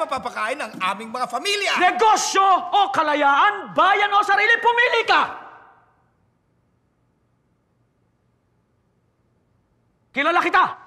mapapakain ang aming mga pamilya. Negosyo o kalayaan, bayan o sarili, pumili ka! Kilala kita!